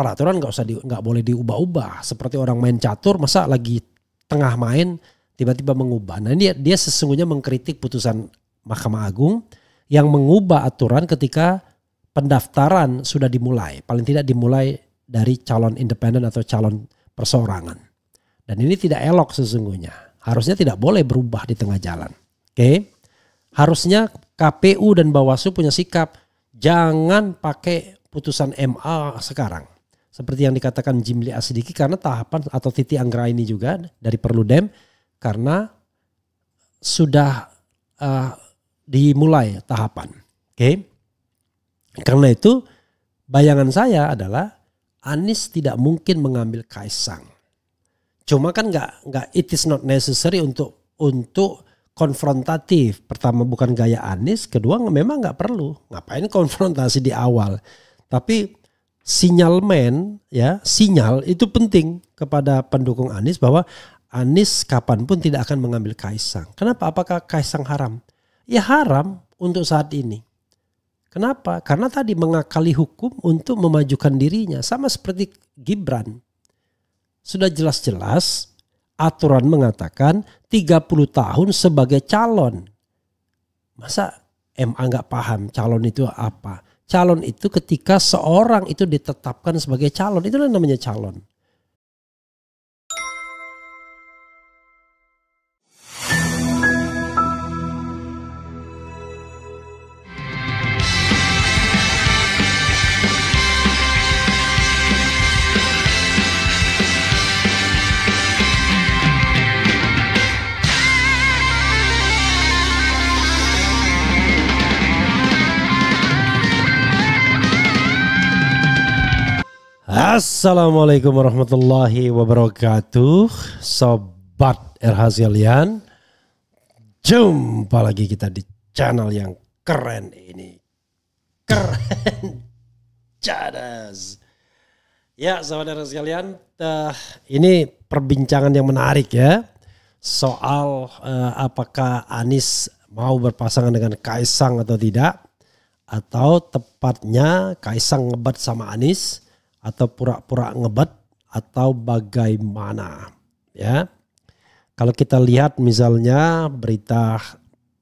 peraturan nggak usah nggak boleh diubah-ubah seperti orang main catur masa lagi tengah main tiba-tiba mengubah. Nah dia dia sesungguhnya mengkritik putusan Mahkamah Agung yang mengubah aturan ketika pendaftaran sudah dimulai, paling tidak dimulai dari calon independen atau calon perseorangan. Dan ini tidak elok sesungguhnya. Harusnya tidak boleh berubah di tengah jalan. Oke. Harusnya KPU dan Bawaslu punya sikap jangan pakai putusan MA sekarang seperti yang dikatakan Jimli Asidiki karena tahapan atau titik anggra ini juga dari perlu Perludem karena sudah uh, dimulai tahapan. Oke. Okay? Karena itu bayangan saya adalah Anies tidak mungkin mengambil Kaisang. Cuma kan nggak nggak it is not necessary untuk untuk konfrontatif. Pertama bukan gaya Anies, kedua memang nggak perlu. Ngapain konfrontasi di awal? Tapi Sinyal men ya sinyal itu penting kepada pendukung Anies bahwa Anies kapanpun tidak akan mengambil Kaisang. Kenapa? Apakah Kaisang haram? Ya haram untuk saat ini. Kenapa? Karena tadi mengakali hukum untuk memajukan dirinya sama seperti Gibran. Sudah jelas-jelas aturan mengatakan 30 tahun sebagai calon. Masa MA nggak paham calon itu apa? calon itu ketika seorang itu ditetapkan sebagai calon, itu namanya calon. Assalamualaikum warahmatullahi wabarakatuh Sobat RH Jumpa lagi kita di channel yang keren ini Keren Cadas Ya sobat sekalian uh, eh, Ini perbincangan yang menarik ya Soal uh, apakah Anies mau berpasangan dengan Kaisang atau tidak Atau tepatnya Kaisang ngebat sama Anies atau pura-pura ngebet atau bagaimana ya kalau kita lihat misalnya berita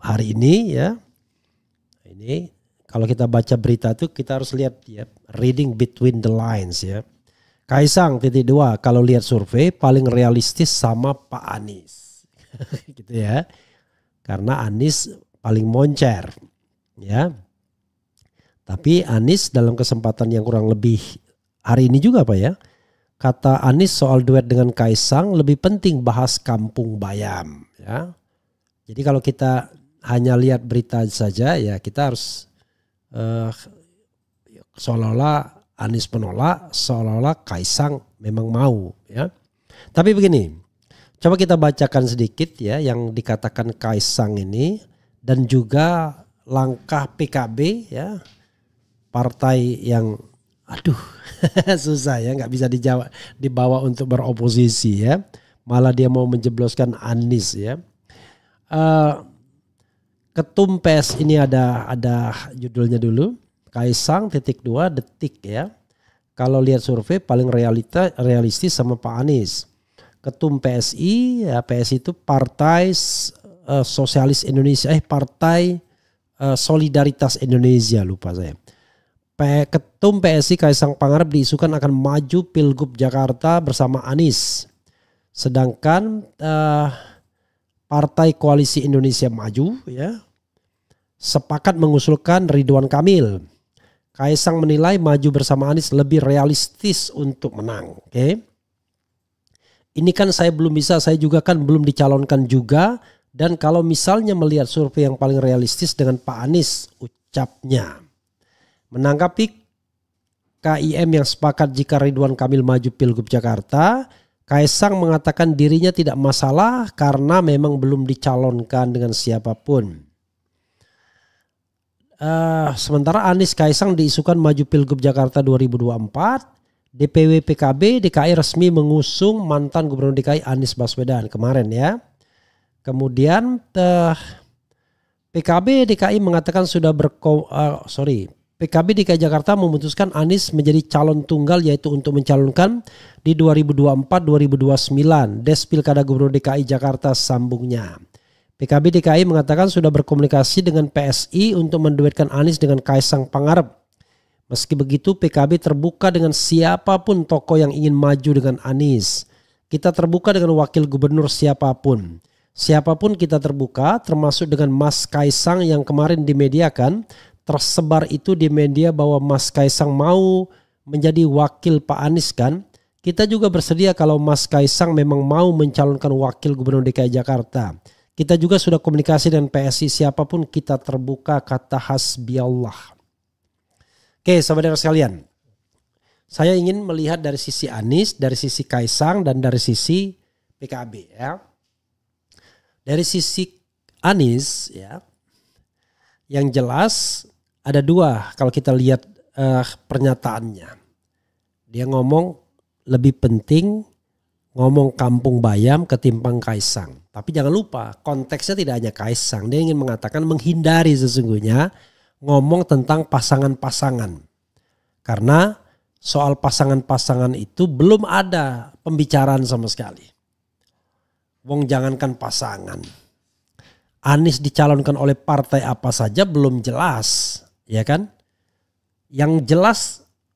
hari ini ya ini kalau kita baca berita itu kita harus lihat ya reading between the lines ya Kaisang titik dua kalau lihat survei paling realistis sama Pak Anies gitu ya karena Anies paling moncer ya tapi Anies dalam kesempatan yang kurang lebih hari ini juga Pak ya. Kata Anies soal duet dengan Kaisang lebih penting bahas kampung bayam ya. Jadi kalau kita hanya lihat berita saja ya kita harus uh, seolah-olah Anies menolak, seolah-olah Kaisang memang mau ya. Tapi begini, coba kita bacakan sedikit ya yang dikatakan Kaisang ini dan juga langkah PKB ya partai yang Aduh, susah ya, nggak bisa dijawab, dibawa untuk beroposisi ya. Malah dia mau menjebloskan Anies ya. Uh, Ketum PS ini ada ada judulnya dulu. Kaisang titik dua detik ya. Kalau lihat survei paling realita realistis sama Pak Anies. Ketum PSI, ya PSI itu Partai uh, Sosialis Indonesia, eh Partai uh, Solidaritas Indonesia lupa saya Ketum PSI Kaisang Pangarep diisukan akan maju Pilgub Jakarta bersama Anies. Sedangkan uh, Partai Koalisi Indonesia Maju ya sepakat mengusulkan Ridwan Kamil. Kaisang menilai maju bersama Anies lebih realistis untuk menang. Oke. Okay? Ini kan saya belum bisa, saya juga kan belum dicalonkan juga. Dan kalau misalnya melihat survei yang paling realistis dengan Pak Anies, ucapnya. Menanggapi KIM yang sepakat jika Ridwan Kamil maju Pilgub Jakarta, Kaisang mengatakan dirinya tidak masalah karena memang belum dicalonkan dengan siapapun. Uh, sementara Anies Kaisang diisukan maju Pilgub Jakarta 2024, DPW PKB DKI resmi mengusung mantan Gubernur DKI Anies Baswedan kemarin ya. Kemudian uh, eh, PKB DKI mengatakan sudah berko uh, sorry PKB DKI Jakarta memutuskan Anies menjadi calon tunggal yaitu untuk mencalonkan di 2024-2029 Des Pilkada Gubernur DKI Jakarta sambungnya. PKB DKI mengatakan sudah berkomunikasi dengan PSI untuk menduetkan Anies dengan Kaisang Pangarep. Meski begitu PKB terbuka dengan siapapun tokoh yang ingin maju dengan Anies. Kita terbuka dengan wakil gubernur siapapun. Siapapun kita terbuka termasuk dengan Mas Kaisang yang kemarin dimediakan tersebar itu di media bahwa Mas Kaisang mau menjadi wakil Pak Anies kan. Kita juga bersedia kalau Mas Kaisang memang mau mencalonkan wakil gubernur DKI Jakarta. Kita juga sudah komunikasi dengan PSI siapapun kita terbuka kata hasbiallah. Oke saudara sekalian. Saya ingin melihat dari sisi Anies, dari sisi Kaisang, dan dari sisi PKB ya. Dari sisi Anies ya, yang jelas ada dua kalau kita lihat uh, pernyataannya. Dia ngomong lebih penting ngomong kampung bayam ketimpang kaisang. Tapi jangan lupa konteksnya tidak hanya kaisang. Dia ingin mengatakan menghindari sesungguhnya ngomong tentang pasangan-pasangan. Karena soal pasangan-pasangan itu belum ada pembicaraan sama sekali. Wong jangankan pasangan. Anies dicalonkan oleh partai apa saja belum jelas ya kan? Yang jelas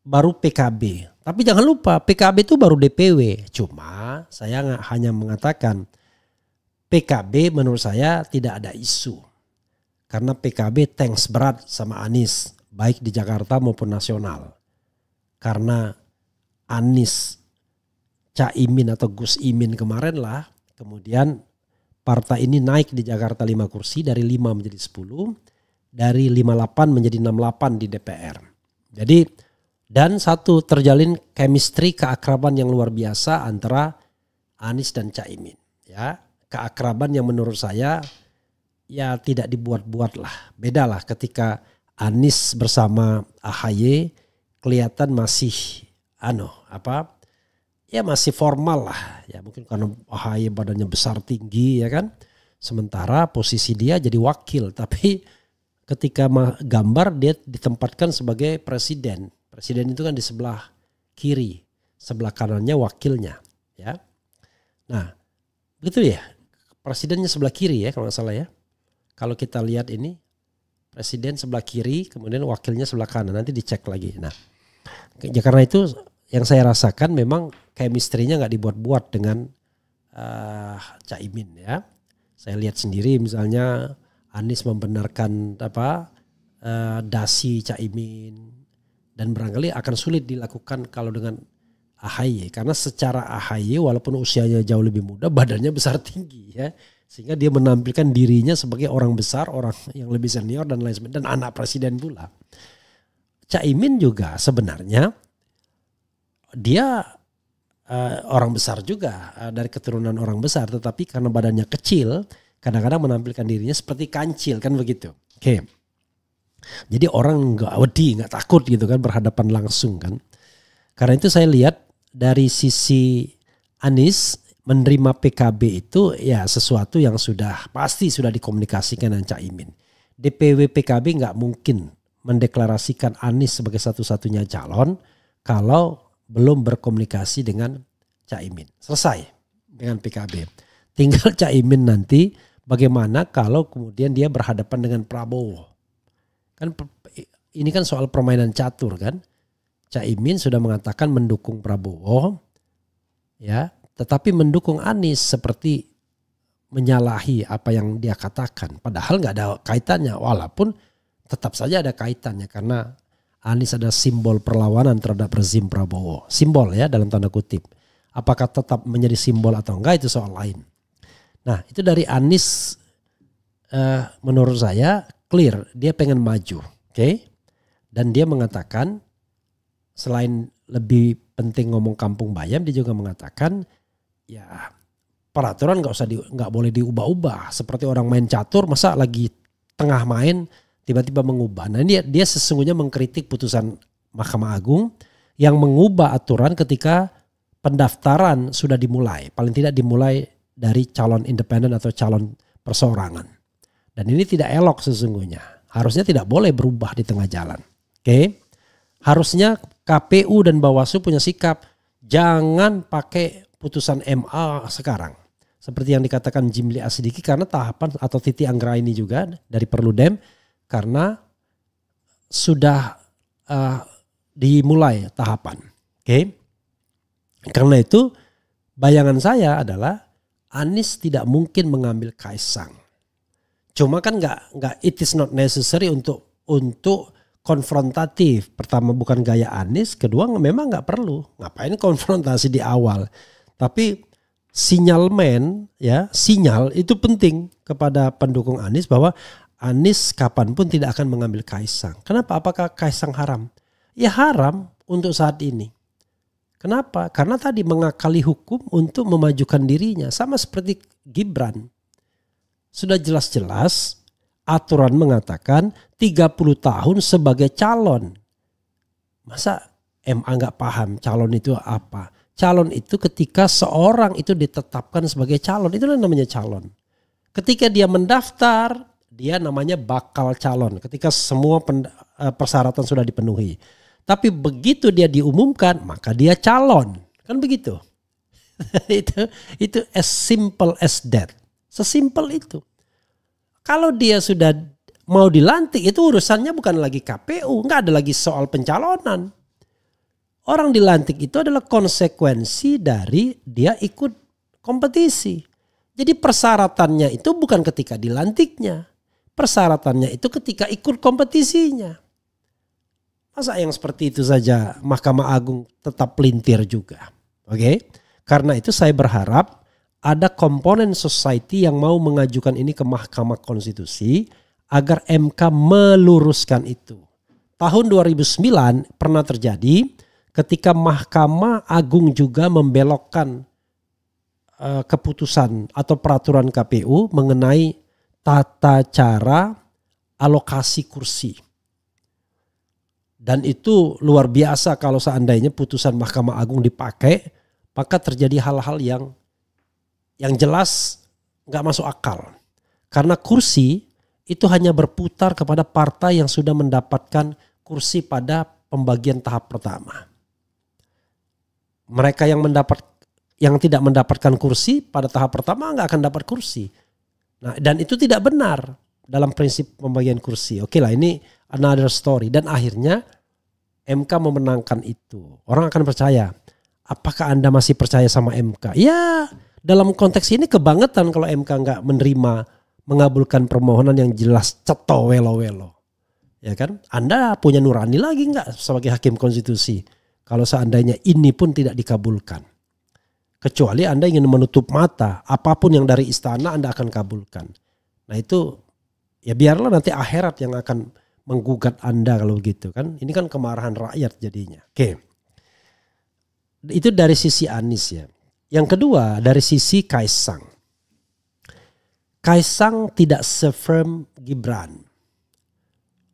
baru PKB. Tapi jangan lupa PKB itu baru DPW. Cuma saya hanya mengatakan PKB menurut saya tidak ada isu. Karena PKB thanks berat sama Anies baik di Jakarta maupun nasional. Karena Anies Caimin atau Gus Imin kemarin lah kemudian partai ini naik di Jakarta 5 kursi dari 5 menjadi 10 dari 58 menjadi 68 di DPR. Jadi dan satu terjalin chemistry keakraban yang luar biasa antara Anies dan Caimin ya. Keakraban yang menurut saya ya tidak dibuat-buat lah. Beda lah ketika Anies bersama AHY kelihatan masih ano apa ya masih formal lah ya mungkin karena AHY badannya besar tinggi ya kan sementara posisi dia jadi wakil tapi ketika gambar dia ditempatkan sebagai presiden. Presiden itu kan di sebelah kiri, sebelah kanannya wakilnya, ya. Nah, begitu ya. Presidennya sebelah kiri ya kalau nggak salah ya. Kalau kita lihat ini presiden sebelah kiri, kemudian wakilnya sebelah kanan. Nanti dicek lagi. Nah, ya karena itu yang saya rasakan memang chemistry-nya nggak dibuat-buat dengan uh, ah, Caimin ya. Saya lihat sendiri misalnya Anies membenarkan apa eh, dasi Caimin dan barangkali akan sulit dilakukan kalau dengan AHY karena secara AHY walaupun usianya jauh lebih muda badannya besar tinggi ya sehingga dia menampilkan dirinya sebagai orang besar orang yang lebih senior dan lain sebagainya dan anak presiden pula Caimin juga sebenarnya dia uh, orang besar juga uh, dari keturunan orang besar tetapi karena badannya kecil kadang-kadang menampilkan dirinya seperti kancil kan begitu. Oke. Okay. Jadi orang nggak wedi, nggak takut gitu kan berhadapan langsung kan. Karena itu saya lihat dari sisi Anies menerima PKB itu ya sesuatu yang sudah pasti sudah dikomunikasikan dengan Cak Imin. DPW PKB nggak mungkin mendeklarasikan Anies sebagai satu-satunya calon kalau belum berkomunikasi dengan Cak Imin. Selesai dengan PKB. Tinggal Cak Imin nanti Bagaimana kalau kemudian dia berhadapan dengan Prabowo? Kan ini kan soal permainan catur kan. Caimin sudah mengatakan mendukung Prabowo ya, tetapi mendukung Anies seperti menyalahi apa yang dia katakan padahal nggak ada kaitannya walaupun tetap saja ada kaitannya karena Anies ada simbol perlawanan terhadap rezim Prabowo. Simbol ya dalam tanda kutip. Apakah tetap menjadi simbol atau enggak itu soal lain. Nah itu dari Anies uh, eh, menurut saya clear dia pengen maju, oke? Okay? Dan dia mengatakan selain lebih penting ngomong kampung bayam dia juga mengatakan ya peraturan nggak usah nggak di, boleh diubah-ubah seperti orang main catur masa lagi tengah main tiba-tiba mengubah. Nah ini dia sesungguhnya mengkritik putusan Mahkamah Agung yang mengubah aturan ketika pendaftaran sudah dimulai, paling tidak dimulai dari calon independen atau calon persorangan Dan ini tidak elok sesungguhnya. Harusnya tidak boleh berubah di tengah jalan. Oke. Okay? Harusnya KPU dan Bawaslu punya sikap jangan pakai putusan MA sekarang. Seperti yang dikatakan Jimli Asidiki karena tahapan atau titik Anggra ini juga dari Perludem karena sudah uh, dimulai tahapan. Oke. Okay? Karena itu bayangan saya adalah Anies tidak mungkin mengambil Kaisang. Cuma kan nggak nggak it is not necessary untuk untuk konfrontatif. Pertama bukan gaya Anies, kedua memang nggak perlu. Ngapain konfrontasi di awal? Tapi sinyalmen ya sinyal itu penting kepada pendukung Anies bahwa Anies kapanpun tidak akan mengambil Kaisang. Kenapa? Apakah Kaisang haram? Ya haram untuk saat ini. Kenapa? Karena tadi mengakali hukum untuk memajukan dirinya. Sama seperti Gibran. Sudah jelas-jelas aturan mengatakan 30 tahun sebagai calon. Masa M nggak paham calon itu apa? Calon itu ketika seorang itu ditetapkan sebagai calon. itu namanya calon. Ketika dia mendaftar, dia namanya bakal calon. Ketika semua eh, persyaratan sudah dipenuhi tapi begitu dia diumumkan, maka dia calon. Kan begitu. itu itu as simple as that. Sesimpel itu. Kalau dia sudah mau dilantik itu urusannya bukan lagi KPU, nggak ada lagi soal pencalonan. Orang dilantik itu adalah konsekuensi dari dia ikut kompetisi. Jadi persyaratannya itu bukan ketika dilantiknya. Persyaratannya itu ketika ikut kompetisinya. Masa yang seperti itu saja Mahkamah Agung tetap pelintir juga. Oke. Okay? Karena itu saya berharap ada komponen society yang mau mengajukan ini ke Mahkamah Konstitusi agar MK meluruskan itu. Tahun 2009 pernah terjadi ketika Mahkamah Agung juga membelokkan uh, keputusan atau peraturan KPU mengenai tata cara alokasi kursi. Dan itu luar biasa kalau seandainya putusan Mahkamah Agung dipakai, maka terjadi hal-hal yang yang jelas nggak masuk akal. Karena kursi itu hanya berputar kepada partai yang sudah mendapatkan kursi pada pembagian tahap pertama. Mereka yang mendapat yang tidak mendapatkan kursi pada tahap pertama nggak akan dapat kursi. Nah, dan itu tidak benar dalam prinsip pembagian kursi. Oke lah ini another story dan akhirnya MK memenangkan itu. Orang akan percaya. Apakah Anda masih percaya sama MK? Ya, dalam konteks ini kebangetan kalau MK nggak menerima mengabulkan permohonan yang jelas ceto welo-welo. Ya kan? Anda punya nurani lagi nggak sebagai hakim konstitusi kalau seandainya ini pun tidak dikabulkan. Kecuali Anda ingin menutup mata, apapun yang dari istana Anda akan kabulkan. Nah itu ya biarlah nanti akhirat yang akan menggugat Anda kalau begitu kan. Ini kan kemarahan rakyat jadinya. Oke. Okay. Itu dari sisi Anies ya. Yang kedua dari sisi Kaisang. Kaisang tidak sefirm Gibran.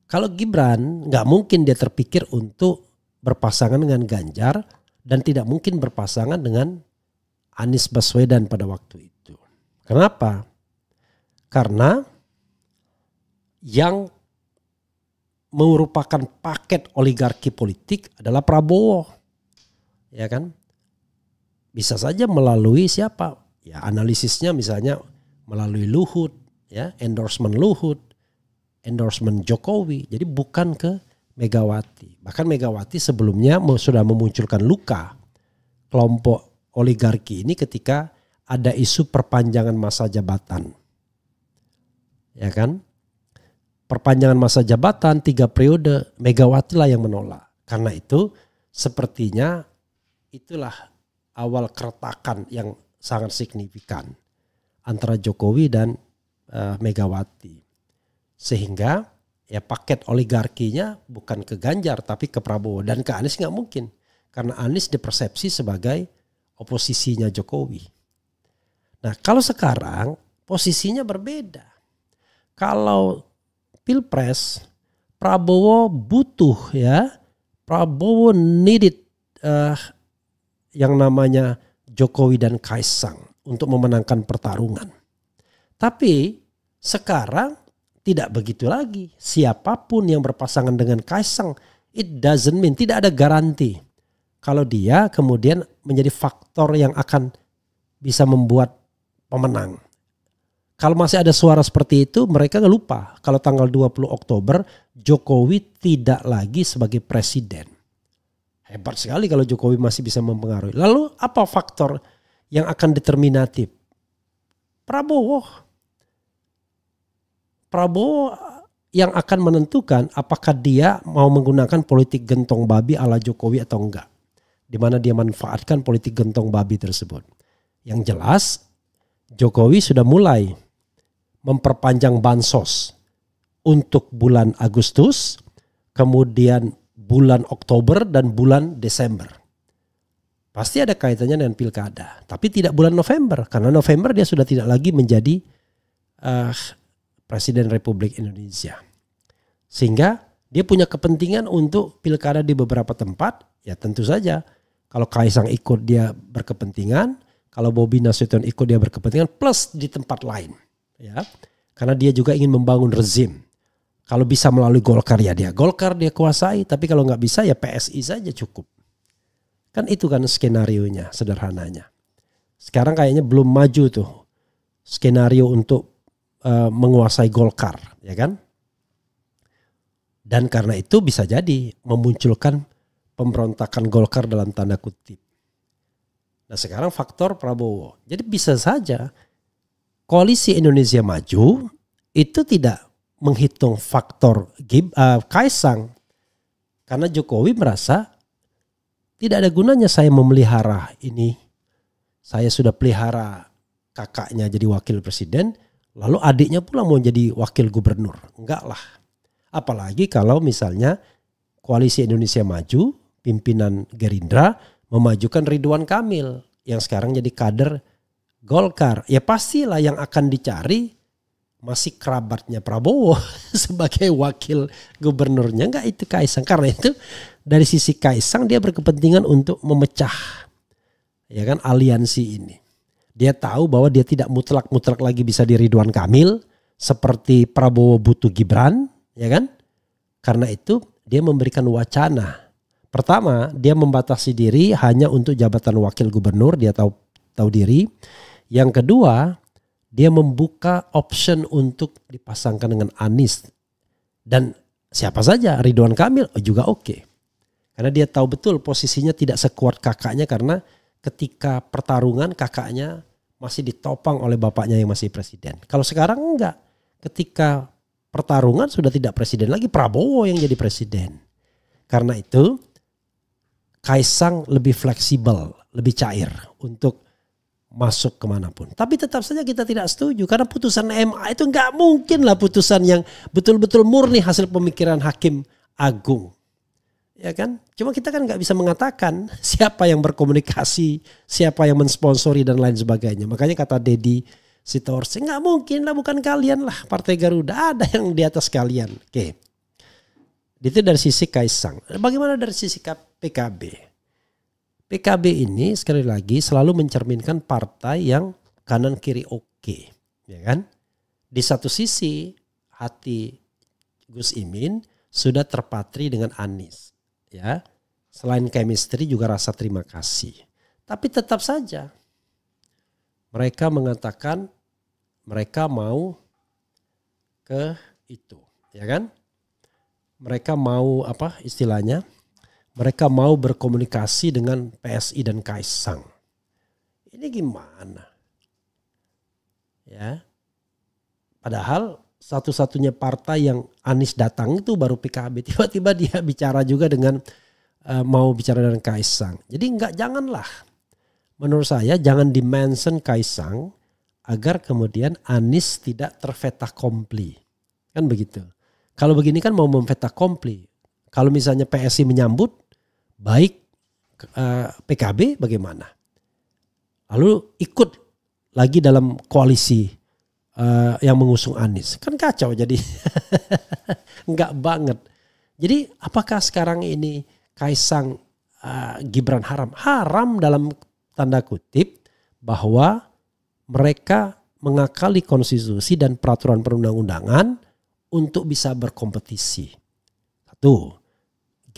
Kalau Gibran nggak mungkin dia terpikir untuk berpasangan dengan Ganjar dan tidak mungkin berpasangan dengan Anies Baswedan pada waktu itu. Kenapa? Karena yang merupakan paket oligarki politik adalah Prabowo. Ya kan? Bisa saja melalui siapa? Ya analisisnya misalnya melalui Luhut, ya, endorsement Luhut, endorsement Jokowi. Jadi bukan ke Megawati. Bahkan Megawati sebelumnya sudah memunculkan luka kelompok oligarki ini ketika ada isu perpanjangan masa jabatan. Ya kan? perpanjangan masa jabatan tiga periode Megawati lah yang menolak. Karena itu sepertinya itulah awal keretakan yang sangat signifikan antara Jokowi dan uh, Megawati. Sehingga ya paket oligarkinya bukan ke Ganjar tapi ke Prabowo dan ke Anies nggak mungkin karena Anies dipersepsi sebagai oposisinya Jokowi. Nah kalau sekarang posisinya berbeda. Kalau pilpres Prabowo butuh ya Prabowo needed uh, yang namanya Jokowi dan Kaisang untuk memenangkan pertarungan. Tapi sekarang tidak begitu lagi. Siapapun yang berpasangan dengan Kaisang, it doesn't mean tidak ada garanti kalau dia kemudian menjadi faktor yang akan bisa membuat pemenang. Kalau masih ada suara seperti itu, mereka lupa kalau tanggal 20 Oktober Jokowi tidak lagi sebagai presiden. Hebat sekali kalau Jokowi masih bisa mempengaruhi. Lalu apa faktor yang akan determinatif? Prabowo. Prabowo eh, yang akan menentukan apakah dia mau menggunakan politik gentong babi ala Jokowi atau enggak. Di mana dia manfaatkan politik gentong babi tersebut. Yang jelas Jokowi sudah mulai memperpanjang bansos untuk bulan Agustus, kemudian bulan Oktober dan bulan Desember. Pasti ada kaitannya dengan pilkada, tapi tidak bulan November karena November dia sudah tidak lagi menjadi uh, presiden Republik Indonesia. Sehingga dia punya kepentingan untuk pilkada di beberapa tempat, ya tentu saja kalau Kaisang ikut dia berkepentingan, kalau Bobi Nasution ikut dia berkepentingan plus di tempat lain ya karena dia juga ingin membangun rezim kalau bisa melalui Golkar ya dia Golkar dia kuasai tapi kalau nggak bisa ya PSI saja cukup kan itu kan skenario nya sederhananya sekarang kayaknya belum maju tuh skenario untuk uh, menguasai Golkar ya kan dan karena itu bisa jadi memunculkan pemberontakan Golkar dalam tanda kutip. Nah sekarang faktor Prabowo. Jadi bisa saja koalisi Indonesia Maju itu tidak menghitung faktor uh, Kaisang karena Jokowi merasa tidak ada gunanya saya memelihara ini. Saya sudah pelihara kakaknya jadi wakil presiden, lalu adiknya pula mau jadi wakil gubernur. Enggak lah. Apalagi kalau misalnya koalisi Indonesia Maju, pimpinan Gerindra memajukan Ridwan Kamil yang sekarang jadi kader Golkar, ya pastilah yang akan dicari masih kerabatnya Prabowo sebagai wakil gubernurnya nggak itu Kaisang karena itu dari sisi Kaisang dia berkepentingan untuk memecah ya kan aliansi ini dia tahu bahwa dia tidak mutlak-mutlak lagi bisa di Ridwan Kamil seperti Prabowo butuh Gibran ya kan karena itu dia memberikan wacana pertama dia membatasi diri hanya untuk jabatan wakil gubernur dia tahu tahu diri yang kedua, dia membuka option untuk dipasangkan dengan Anies dan siapa saja Ridwan Kamil oh, juga oke. Karena dia tahu betul posisinya tidak sekuat kakaknya karena ketika pertarungan kakaknya masih ditopang oleh bapaknya yang masih presiden. Kalau sekarang enggak. Ketika pertarungan sudah tidak presiden lagi Prabowo yang jadi presiden. Karena itu Kaisang lebih fleksibel, lebih cair untuk masuk kemanapun. Tapi tetap saja kita tidak setuju karena putusan MA itu nggak mungkin lah putusan yang betul-betul murni hasil pemikiran hakim agung. Ya kan? Cuma kita kan nggak bisa mengatakan siapa yang berkomunikasi, siapa yang mensponsori dan lain sebagainya. Makanya kata Dedi Sitorsi, nggak mungkin lah bukan kalian lah Partai Garuda ada yang di atas kalian. Oke. Itu dari sisi Kaisang. Bagaimana dari sisi PKB? PKB ini sekali lagi selalu mencerminkan partai yang kanan kiri oke, ya kan? Di satu sisi hati Gus Imin sudah terpatri dengan Anies, ya. Selain chemistry juga rasa terima kasih. Tapi tetap saja mereka mengatakan mereka mau ke itu, ya kan? Mereka mau apa istilahnya? mereka mau berkomunikasi dengan PSI dan Kaisang. Ini gimana? Ya. Padahal satu-satunya partai yang Anies datang itu baru PKB. Tiba-tiba dia bicara juga dengan eh, mau bicara dengan Kaisang. Jadi enggak janganlah. Menurut saya jangan dimention Kaisang agar kemudian Anies tidak terfeta kompli. Kan begitu. Kalau begini kan mau memfeta kompli. Kalau misalnya PSI menyambut, baik uh, eh, PKB bagaimana? Lalu ikut lagi dalam koalisi uh, yang mengusung Anies. Kan kacau jadi. Enggak banget. Jadi apakah sekarang ini Kaisang uh, Gibran haram? Haram dalam tanda kutip bahwa mereka mengakali konstitusi dan peraturan perundang-undangan untuk bisa berkompetisi. Satu.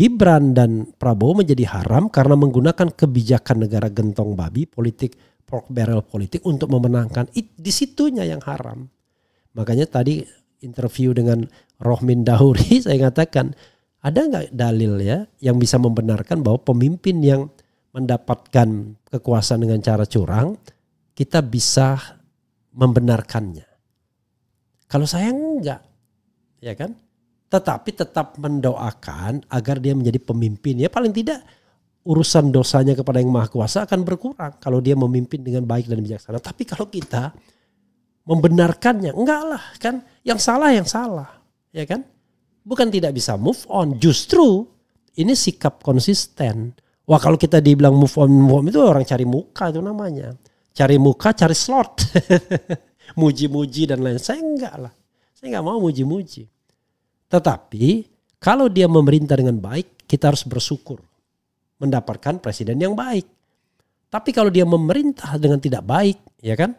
Gibran dan Prabowo menjadi haram karena menggunakan kebijakan negara gentong babi, politik pork barrel politik untuk memenangkan. It, disitunya yang haram. Makanya tadi interview dengan Rohmin Dahuri saya katakan ada nggak dalil ya yang bisa membenarkan bahwa pemimpin yang mendapatkan kekuasaan dengan cara curang kita bisa membenarkannya. Kalau saya enggak, ya kan? tetapi tetap mendoakan agar dia menjadi pemimpin. Ya paling tidak urusan dosanya kepada yang maha kuasa akan berkurang kalau dia memimpin dengan baik dan bijaksana. Tapi kalau kita membenarkannya, enggak lah kan. Yang salah yang salah, ya kan. Bukan tidak bisa move on, justru ini sikap konsisten. Wah kalau kita dibilang move on, move on itu orang cari muka itu namanya. Cari muka, cari slot. Muji-muji dan lain. Saya enggak lah. Saya enggak mau muji-muji. Tetapi kalau dia memerintah dengan baik, kita harus bersyukur mendapatkan presiden yang baik. Tapi kalau dia memerintah dengan tidak baik, ya kan?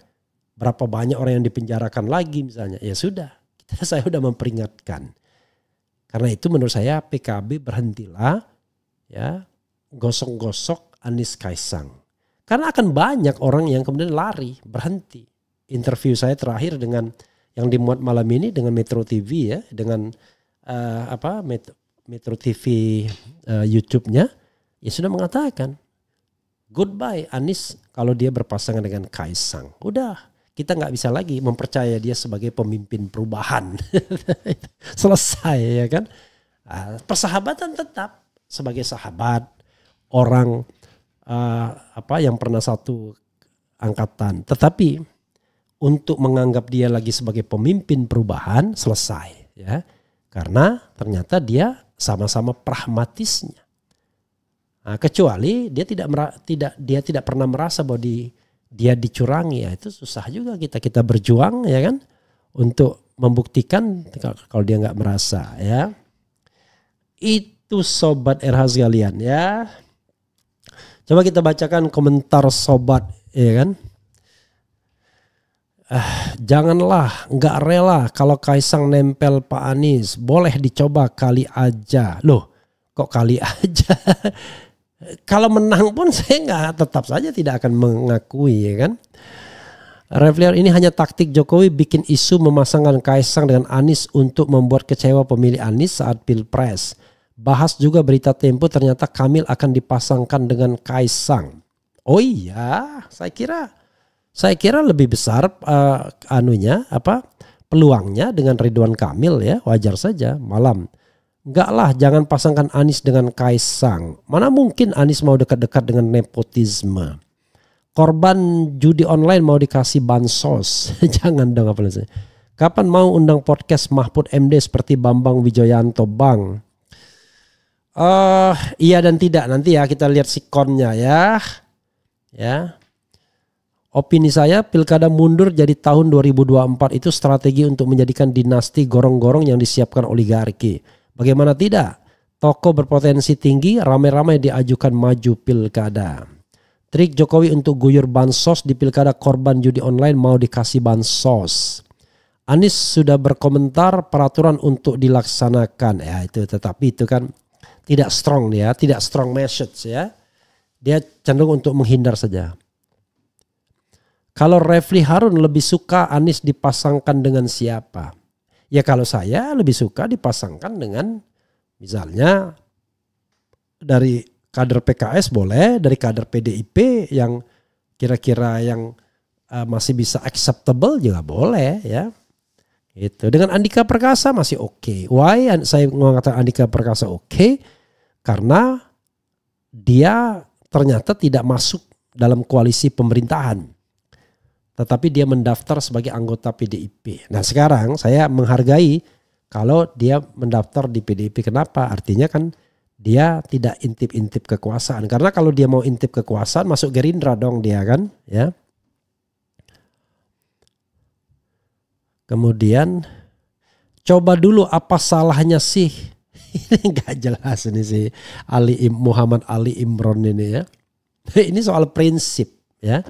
Berapa banyak orang yang dipenjarakan lagi misalnya? Ya sudah, kita saya sudah memperingatkan. Karena itu menurut saya PKB berhentilah ya gosok-gosok Anies Kaisang. Karena akan banyak orang yang kemudian lari, berhenti. Interview saya terakhir dengan yang dimuat malam ini dengan Metro TV ya, dengan uh, apa Metro, Metro TV uh, eh, YouTube-nya ya sudah mengatakan goodbye Anies kalau dia berpasangan dengan Kaisang. Udah kita nggak bisa lagi mempercaya dia sebagai pemimpin perubahan. Selesai ya kan. Ah, persahabatan tetap sebagai sahabat orang uh, apa yang pernah satu angkatan. Tetapi untuk menganggap dia lagi sebagai pemimpin perubahan selesai ya. Karena ternyata dia sama-sama pragmatisnya. Nah, kecuali dia tidak tidak dia tidak pernah merasa bahwa di, dia dicurangi ya itu susah juga kita kita berjuang ya kan untuk membuktikan kalau dia nggak merasa ya itu sobat RH sekalian ya coba kita bacakan komentar sobat ya kan Eh, janganlah, nggak rela kalau Kaisang nempel Pak Anies. Boleh dicoba kali aja. Loh, kok kali aja? kalau menang pun saya nggak tetap saja tidak akan mengakui ya kan. Revliar ini hanya taktik Jokowi bikin isu memasangkan Kaisang dengan Anies untuk membuat kecewa pemilih Anies saat Pilpres. Bahas juga berita Tempo ternyata Kamil akan dipasangkan dengan Kaisang. Oh iya, saya kira saya kira lebih besar uh, anunya apa peluangnya dengan Ridwan Kamil ya wajar saja malam. Enggak lah jangan pasangkan Anies dengan Kaisang. Mana mungkin Anies mau dekat-dekat dengan nepotisme. Korban judi online mau dikasih bansos. jangan dong apa saya. Kapan mau undang podcast Mahfud MD seperti Bambang Wijoyanto Bang? Eh uh, iya dan tidak nanti ya kita lihat sikonnya ya. Ya. Opini saya, pilkada mundur jadi tahun 2024 itu strategi untuk menjadikan dinasti gorong-gorong yang disiapkan oligarki. Bagaimana tidak? Toko berpotensi tinggi ramai-ramai diajukan maju pilkada. Trik Jokowi untuk guyur bansos di pilkada korban judi online mau dikasih bansos. Anies sudah berkomentar peraturan untuk dilaksanakan ya itu tetapi itu kan tidak strong ya, tidak strong message ya. Dia cenderung untuk menghindar saja. Kalau Refli Harun lebih suka Anies dipasangkan dengan siapa? Ya kalau saya lebih suka dipasangkan dengan misalnya dari kader PKS boleh, dari kader PDIP yang kira-kira yang uh, masih bisa acceptable juga boleh ya. Itu dengan Andika Perkasa masih oke. Okay. Why saya mengatakan Andika Perkasa oke? Okay? Karena dia ternyata tidak masuk dalam koalisi pemerintahan tetapi dia mendaftar sebagai anggota PDIP. Nah sekarang saya menghargai kalau dia mendaftar di PDIP. Kenapa? Artinya kan dia tidak intip-intip kekuasaan. Karena kalau dia mau intip kekuasaan masuk Gerindra dong dia kan, ya. Kemudian coba dulu apa salahnya sih? ini gak jelas ini sih Ali Muhammad Ali Imron ini ya. Ini soal prinsip ya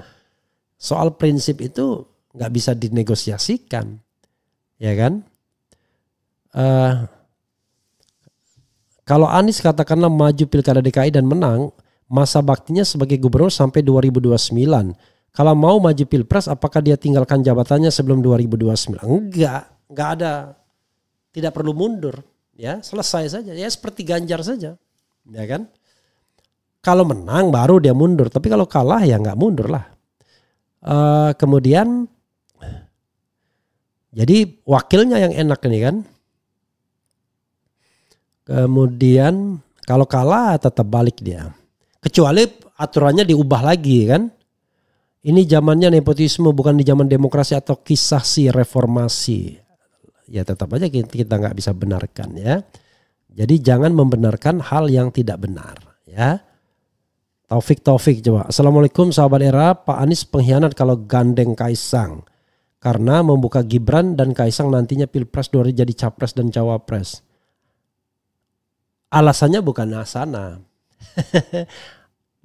soal prinsip itu nggak bisa dinegosiasikan, ya kan? Uh, kalau Anies katakanlah maju pilkada DKI dan menang, masa baktinya sebagai gubernur sampai 2029. Kalau mau maju pilpres, apakah dia tinggalkan jabatannya sebelum 2029? Enggak, enggak ada. Tidak perlu mundur, ya selesai saja. Ya seperti Ganjar saja, ya kan? Kalau menang baru dia mundur, tapi kalau kalah ya nggak mundur lah. Eh, kemudian jadi wakilnya yang enak ini kan. Kemudian kalau kalah tetap balik dia. Kecuali aturannya diubah lagi kan. Ini zamannya nepotisme bukan di zaman demokrasi atau kisah si reformasi. Ya tetap aja kita nggak bisa benarkan ya. Jadi jangan membenarkan hal yang tidak benar ya. Taufik Taufik coba. Assalamualaikum sahabat era, Pak Anies pengkhianat kalau gandeng Kaisang. Karena membuka Gibran dan Kaisang nantinya Pilpres dua jadi Capres dan Cawapres. Alasannya bukan sana.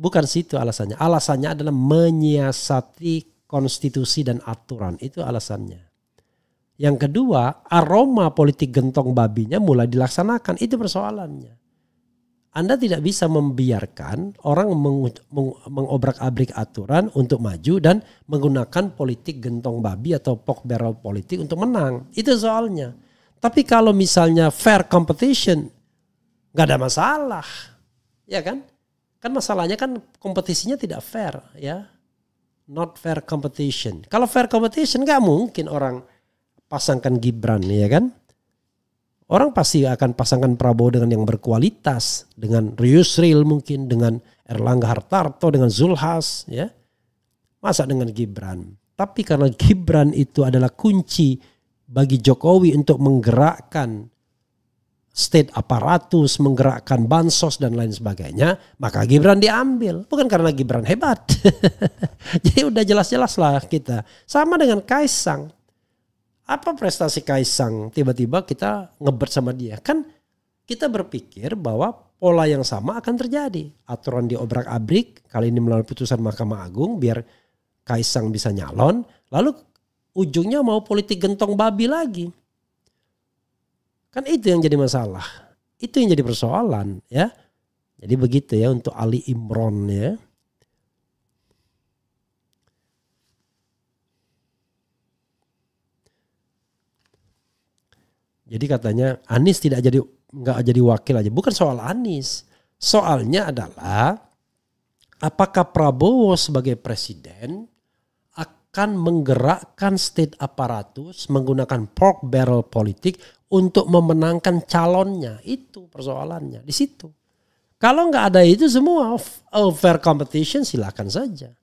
bukan situ alasannya. Alasannya adalah menyiasati konstitusi dan aturan. Itu alasannya. Yang kedua, aroma politik gentong babinya mulai dilaksanakan. Itu persoalannya anda tidak bisa membiarkan orang meng, meng, mengobrak-abrik aturan untuk maju dan menggunakan politik gentong babi atau pork barrel politik untuk menang. Itu soalnya. Tapi kalau misalnya fair competition, nggak ada masalah, ya kan? Kan masalahnya kan kompetisinya tidak fair, ya. Not fair competition. Kalau fair competition nggak mungkin orang pasangkan Gibran, ya kan? orang pasti akan pasangkan Prabowo dengan yang berkualitas, dengan Yusril mungkin, dengan Erlangga Hartarto, dengan Zulhas, ya. Masa dengan Gibran? Tapi karena Gibran itu adalah kunci bagi Jokowi untuk menggerakkan state aparatus, menggerakkan bansos dan lain sebagainya, maka Gibran diambil. Bukan karena Gibran hebat. Jadi udah jelas-jelas lah kita. Sama dengan Kaisang apa prestasi Kaisang tiba-tiba kita ngebet sama dia kan kita berpikir bahwa pola yang sama akan terjadi aturan diobrak abrik kali ini melalui putusan Mahkamah Agung biar Kaisang bisa nyalon lalu ujungnya mau politik gentong babi lagi kan itu yang jadi masalah itu yang jadi persoalan ya jadi begitu ya untuk Ali Imron ya Jadi katanya Anies tidak jadi nggak jadi wakil aja. Bukan soal Anies. Soalnya adalah apakah Prabowo sebagai presiden akan menggerakkan state aparatus menggunakan pork barrel politik untuk memenangkan calonnya. Itu persoalannya di situ. Kalau nggak ada itu semua fair competition silakan saja.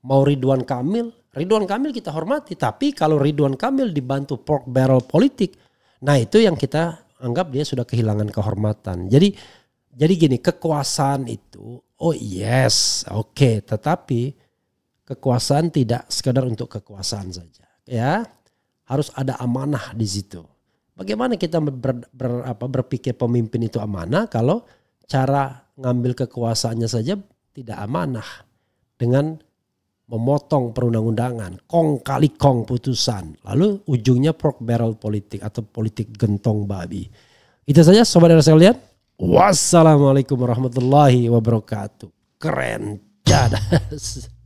Mau Ridwan Kamil, Ridwan Kamil kita hormati. Tapi kalau Ridwan Kamil dibantu pork barrel politik, Nah itu yang kita anggap dia sudah kehilangan kehormatan. Jadi jadi gini kekuasaan itu oh yes oke okay. tetapi kekuasaan tidak sekadar untuk kekuasaan saja ya harus ada amanah di situ. Bagaimana kita ber, ber, apa, berpikir pemimpin itu amanah kalau cara ngambil kekuasaannya saja tidak amanah dengan memotong perundang-undangan, kong kali kong putusan, lalu ujungnya pork barrel politik atau politik gentong babi. Itu saja sobat saya lihat. Wassalamualaikum warahmatullahi wabarakatuh. Keren. Jadas.